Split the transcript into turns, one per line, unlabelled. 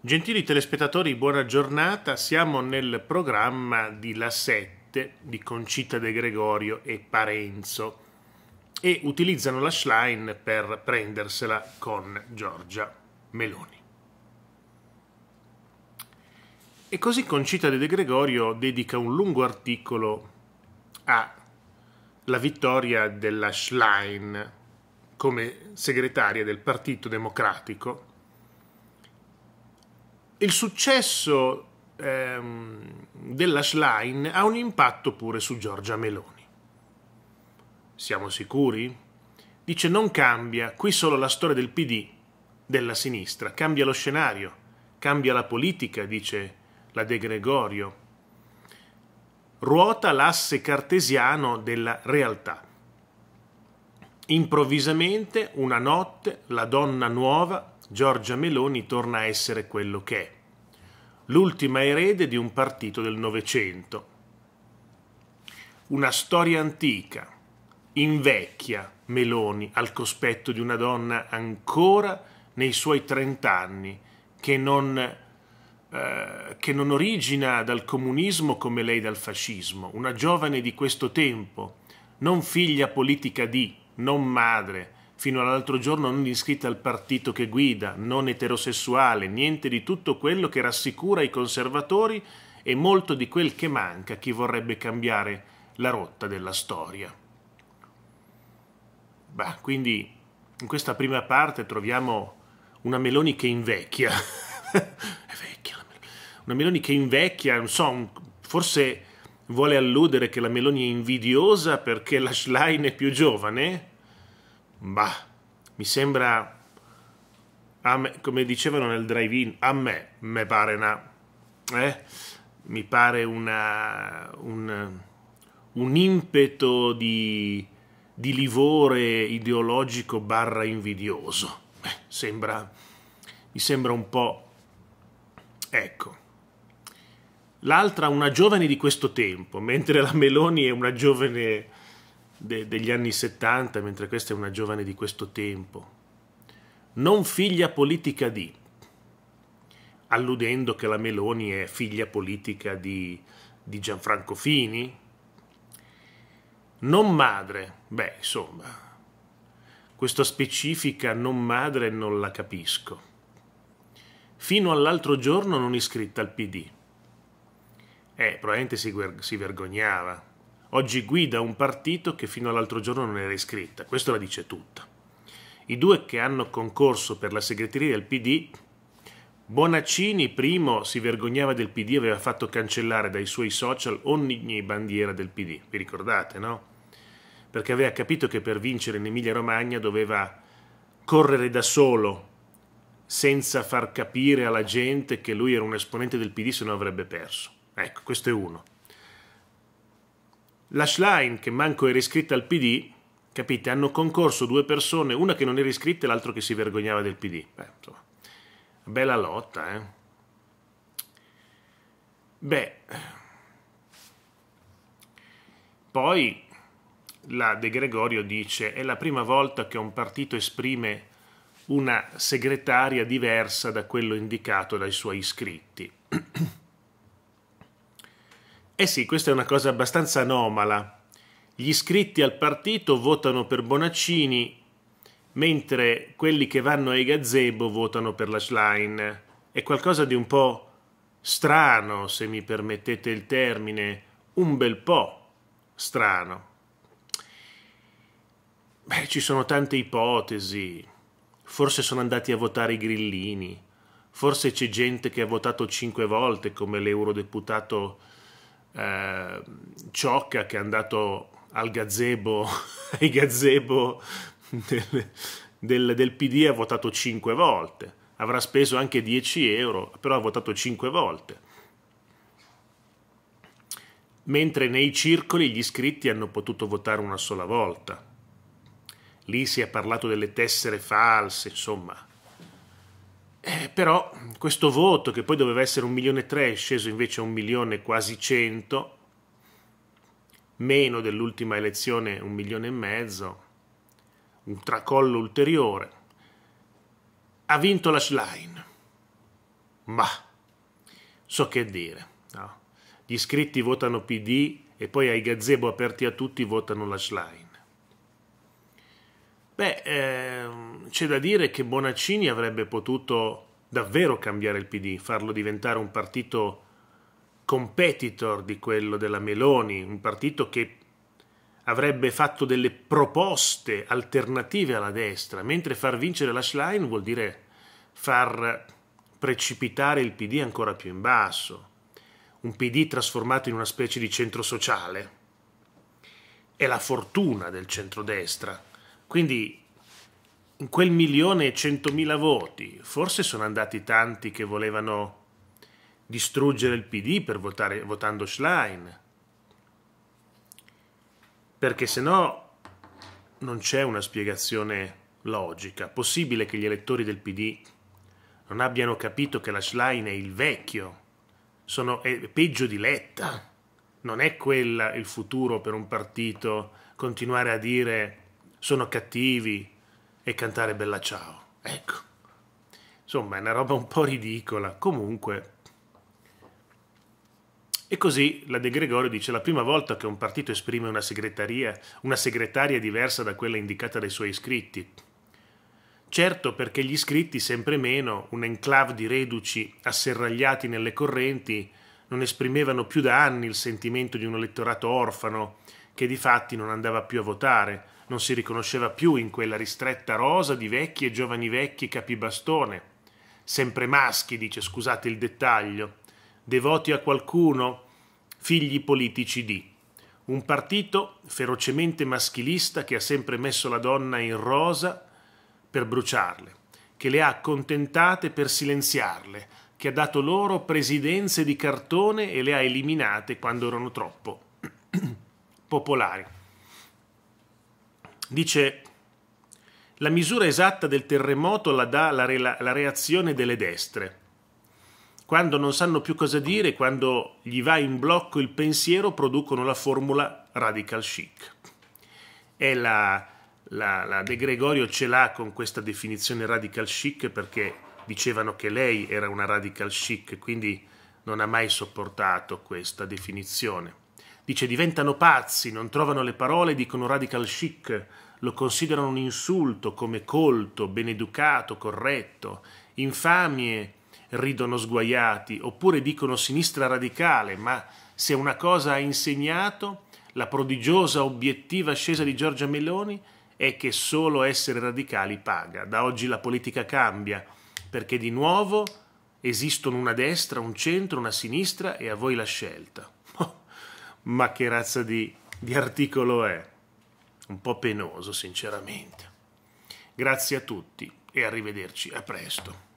Gentili telespettatori, buona giornata. Siamo nel programma di La Sette di Concita De Gregorio e Parenzo e utilizzano la Schlein per prendersela con Giorgia Meloni. E così Concita De Gregorio dedica un lungo articolo alla vittoria della Schlein come segretaria del Partito Democratico il successo ehm, della Schlein ha un impatto pure su Giorgia Meloni. Siamo sicuri? Dice non cambia, qui solo la storia del PD, della sinistra, cambia lo scenario, cambia la politica, dice la De Gregorio. Ruota l'asse cartesiano della realtà. Improvvisamente, una notte, la donna nuova Giorgia Meloni torna a essere quello che è, l'ultima erede di un partito del Novecento. Una storia antica, invecchia Meloni al cospetto di una donna ancora nei suoi trent'anni, che non eh, che non origina dal comunismo come lei dal fascismo, una giovane di questo tempo, non figlia politica di, non madre, fino all'altro giorno non iscritta al partito che guida, non eterosessuale, niente di tutto quello che rassicura i conservatori e molto di quel che manca a chi vorrebbe cambiare la rotta della storia. Beh, quindi in questa prima parte troviamo una Meloni che invecchia. È vecchia la Meloni. Una Meloni che invecchia, non so, forse vuole alludere che la Meloni è invidiosa perché la Schlein è più giovane? Bah, mi sembra, me, come dicevano nel drive-in, a me me pare una... Eh, mi pare una, un, un impeto di, di livore ideologico barra invidioso. Beh, sembra, mi sembra un po'... Ecco. L'altra una giovane di questo tempo, mentre la Meloni è una giovane de- degli anni 70, mentre questa è una giovane di questo tempo. Non figlia politica di, alludendo che la Meloni è figlia politica di, di Gianfranco Fini. Non madre, beh, insomma, questa specifica non madre non la capisco. Fino all'altro giorno non iscritta al PD. Eh, probabilmente si, si vergognava Oggi guida un partito che fino all'altro giorno non era iscritta, questo la dice tutta. I due che hanno concorso per la segreteria del PD, Bonaccini primo si vergognava del PD, aveva fatto cancellare dai suoi social ogni bandiera del PD, vi ricordate, no? Perché aveva capito che per vincere in Emilia Romagna doveva correre da solo, senza far capire alla gente che lui era un esponente del PD, se no avrebbe perso. Ecco, questo è uno. La Schlein, che manco era iscritta al PD, capite, hanno concorso due persone, una che non era iscritta e l'altra che si vergognava del PD. Beh, insomma, bella lotta, eh. Beh, poi la De Gregorio dice è la prima volta che un partito esprime una segretaria diversa da quello indicato dai suoi iscritti. Eh sì, questa è una cosa abbastanza anomala. Gli iscritti al partito votano per Bonaccini, mentre quelli che vanno ai gazebo votano per la Schlein. È qualcosa di un po' strano, se mi permettete il termine, un bel po' strano. Beh, ci sono tante ipotesi. Forse sono andati a votare i grillini. Forse c'è gente che ha votato cinque volte come l'eurodeputato eh, Ciocca che è andato al gazebo, ai gazebo del, del, del PD ha votato 5 volte, avrà speso anche 10 euro, però ha votato 5 volte. Mentre nei circoli gli iscritti hanno potuto votare una sola volta. Lì si è parlato delle tessere false, insomma, eh, però questo voto, che poi doveva essere un milione e tre, è sceso invece a un milione quasi cento, meno dell'ultima elezione un milione e mezzo, un tracollo ulteriore. Ha vinto la Schlein. Ma so che dire. No? Gli iscritti votano PD e poi ai gazebo aperti a tutti votano la Schlein. Beh, eh, c'è da dire che Bonaccini avrebbe potuto davvero cambiare il PD, farlo diventare un partito competitor di quello della Meloni, un partito che avrebbe fatto delle proposte alternative alla destra, mentre far vincere la Schlein vuol dire far precipitare il PD ancora più in basso, un PD trasformato in una specie di centro sociale. È la fortuna del centrodestra. Quindi in quel milione e centomila voti, forse sono andati tanti che volevano distruggere il PD per votare, votando Schlein. Perché se no non c'è una spiegazione logica. Possibile che gli elettori del PD non abbiano capito che la Schlein è il vecchio, sono, è peggio di Letta. Non è quella il futuro per un partito continuare a dire sono cattivi, e cantare Bella Ciao. Ecco. Insomma, è una roba un po' ridicola. Comunque. E così la De Gregorio dice la prima volta che un partito esprime una, una segretaria diversa da quella indicata dai suoi iscritti. Certo perché gli iscritti sempre meno, un enclave di reduci asserragliati nelle correnti, non esprimevano più da anni il sentimento di un elettorato orfano che di fatti non andava più a votare, non si riconosceva più in quella ristretta rosa di vecchi e giovani vecchi capibastone, sempre maschi, dice, scusate il dettaglio, devoti a qualcuno, figli politici di. Un partito ferocemente maschilista che ha sempre messo la donna in rosa per bruciarle, che le ha accontentate per silenziarle, che ha dato loro presidenze di cartone e le ha eliminate quando erano troppo popolari. Dice, la misura esatta del terremoto la dà la, re la reazione delle destre. Quando non sanno più cosa dire, quando gli va in blocco il pensiero, producono la formula radical chic. E la, la, la De Gregorio ce l'ha con questa definizione radical chic perché dicevano che lei era una radical chic, quindi non ha mai sopportato questa definizione. Dice diventano pazzi, non trovano le parole, dicono radical chic, lo considerano un insulto come colto, beneducato, corretto, infamie, ridono sguaiati, oppure dicono sinistra radicale, ma se una cosa ha insegnato la prodigiosa obiettiva ascesa di Giorgia Meloni è che solo essere radicali paga. Da oggi la politica cambia, perché di nuovo esistono una destra, un centro, una sinistra e a voi la scelta. ma che razza di, di articolo è? Un po' penoso, sinceramente. Grazie a tutti e arrivederci, a presto.